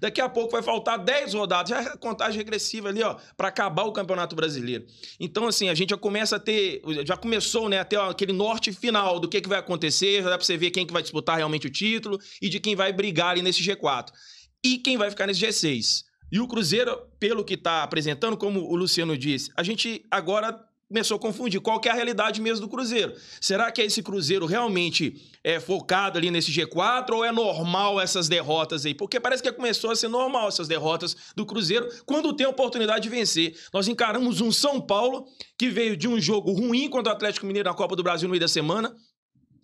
Daqui a pouco vai faltar 10 rodadas, já é contagem regressiva ali, ó, para acabar o Campeonato Brasileiro. Então, assim, a gente já começa a ter, já começou, né, até aquele norte final do que, que vai acontecer, já dá para você ver quem que vai disputar realmente o título e de quem vai brigar ali nesse G4. E quem vai ficar nesse G6. E o Cruzeiro, pelo que está apresentando, como o Luciano disse, a gente agora começou a confundir qual que é a realidade mesmo do Cruzeiro. Será que é esse Cruzeiro realmente é focado ali nesse G4 ou é normal essas derrotas aí? Porque parece que começou a ser normal essas derrotas do Cruzeiro quando tem a oportunidade de vencer. Nós encaramos um São Paulo que veio de um jogo ruim contra o Atlético Mineiro na Copa do Brasil no meio da semana,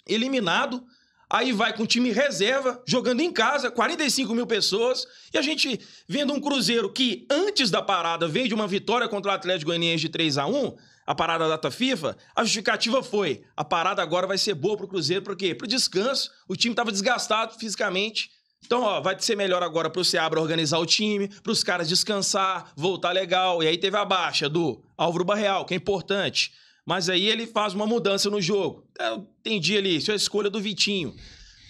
eliminado, aí vai com o time reserva, jogando em casa, 45 mil pessoas, e a gente vendo um Cruzeiro que antes da parada veio de uma vitória contra o Atlético Goianiense de 3 a 1 a parada da data FIFA, a justificativa foi: a parada agora vai ser boa pro Cruzeiro, por quê? Para descanso, o time tava desgastado fisicamente. Então, ó, vai ser melhor agora pro Seabra organizar o time, pros os caras descansar, voltar legal. E aí teve a baixa do Álvaro Barreal, que é importante. Mas aí ele faz uma mudança no jogo. Eu é, entendi ali, isso é a escolha do Vitinho.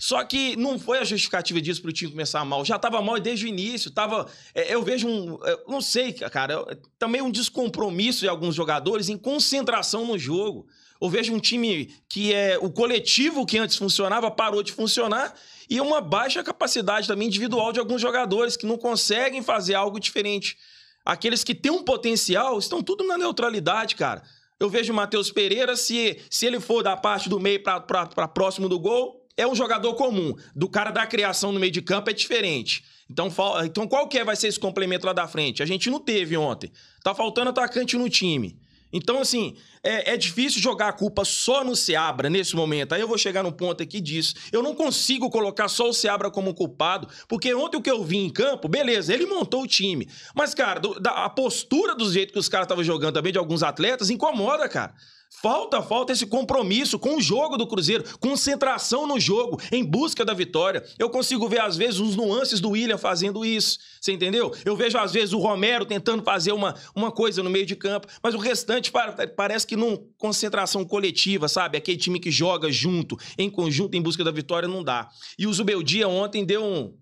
Só que não foi a justificativa disso para o time começar mal. Já estava mal desde o início. Tava, é, eu vejo um. É, não sei, cara. É também um descompromisso de alguns jogadores em concentração no jogo. Eu vejo um time que é o coletivo que antes funcionava parou de funcionar e uma baixa capacidade também individual de alguns jogadores que não conseguem fazer algo diferente. Aqueles que têm um potencial estão tudo na neutralidade, cara. Eu vejo o Matheus Pereira, se, se ele for da parte do meio para próximo do gol, é um jogador comum. Do cara da criação no meio de campo é diferente. Então, fal... então qual que é, vai ser esse complemento lá da frente? A gente não teve ontem. Tá faltando atacante no time. Então, assim, é, é, difícil jogar a culpa só no Seabra nesse momento. Aí eu vou chegar num ponto aqui disso. Eu não consigo colocar só o Seabra como culpado, porque ontem o que eu vi em campo, beleza, ele montou o time. Mas, cara, do, da, a postura do jeito que os caras estavam jogando também, de alguns atletas, incomoda, cara. Falta, falta esse compromisso com o jogo do Cruzeiro, concentração no jogo, em busca da vitória. Eu consigo ver, às vezes, os nuances do William fazendo isso, você entendeu? Eu vejo, às vezes, o Romero tentando fazer uma, uma coisa no meio de campo, mas o restante parece que não concentração coletiva, sabe? Aquele time que joga junto, em conjunto, em busca da vitória, não dá. E o Zubeldia ontem deu um,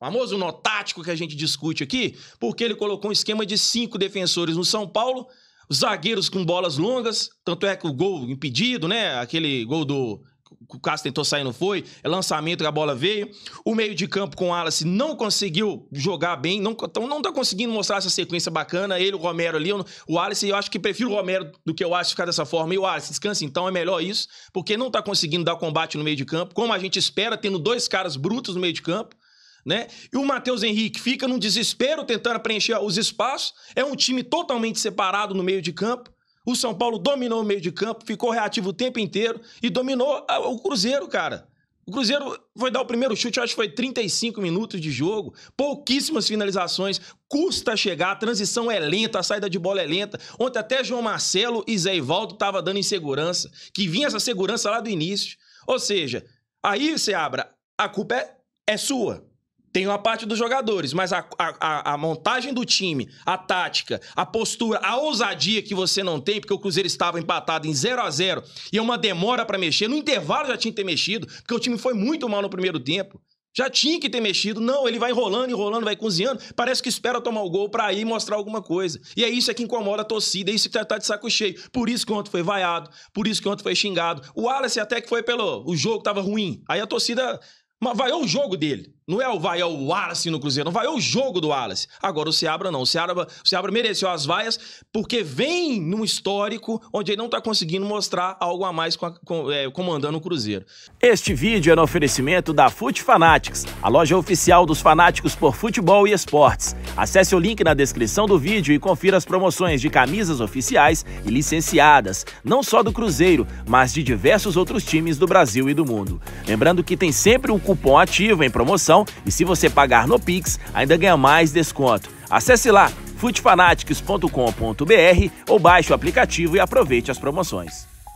famoso notático tático que a gente discute aqui, porque ele colocou um esquema de cinco defensores no São Paulo zagueiros com bolas longas, tanto é que o gol impedido, né? Aquele gol do o Cássio tentou sair, não foi. É lançamento, a bola veio. O meio de campo com o Wallace não conseguiu jogar bem, não, então não tá conseguindo mostrar essa sequência bacana. Ele, o Romero ali, o Alice eu acho que prefiro o Romero do que o Wallace ficar dessa forma. E o Alice descansa então, é melhor isso, porque não tá conseguindo dar combate no meio de campo, como a gente espera, tendo dois caras brutos no meio de campo. Né? E o Matheus Henrique fica num desespero tentando preencher os espaços. É um time totalmente separado no meio de campo. O São Paulo dominou o meio de campo, ficou reativo o tempo inteiro e dominou ah, o Cruzeiro, cara. O Cruzeiro foi dar o primeiro chute, acho que foi 35 minutos de jogo, pouquíssimas finalizações, custa chegar, a transição é lenta, a saída de bola é lenta. Ontem até João Marcelo e Zé Ivaldo estavam dando insegurança, que vinha essa segurança lá do início. Ou seja, aí você abra, a culpa é, é sua. Tem uma parte dos jogadores, mas a, a, a, montagem do time, a tática, a postura, a ousadia que você não tem, porque o Cruzeiro estava empatado em 0 a 0 e é uma demora para mexer. No intervalo já tinha que ter mexido, porque o time foi muito mal no primeiro tempo. Já tinha que ter mexido. Não, ele vai enrolando, enrolando, vai cozinhando. Parece que espera tomar o gol para ir mostrar alguma coisa. E é isso que incomoda a torcida, é isso que tá, tá de saco cheio. Por isso que ontem foi vaiado, por isso que ontem foi xingado. O Wallace até que foi pelo... O jogo tava ruim. Aí a torcida vaiou o jogo dele. Não é o vai, é o Wallace no Cruzeiro. Não vai, é o jogo do Wallace. Agora o Seabra não. O Seabra, o Seabra mereceu as vaias porque vem num histórico onde ele não está conseguindo mostrar algo a mais com a, com, é, comandando o Cruzeiro. Este vídeo é no oferecimento da Fute Fanatics, a loja oficial dos fanáticos por futebol e esportes. Acesse o link na descrição do vídeo e confira as promoções de camisas oficiais e licenciadas, não só do Cruzeiro, mas de diversos outros times do Brasil e do mundo. Lembrando que tem sempre um cupom ativo em promoção e se você pagar no Pix, ainda ganha mais desconto. Acesse lá futefanatics.com.br ou baixe o aplicativo e aproveite as promoções.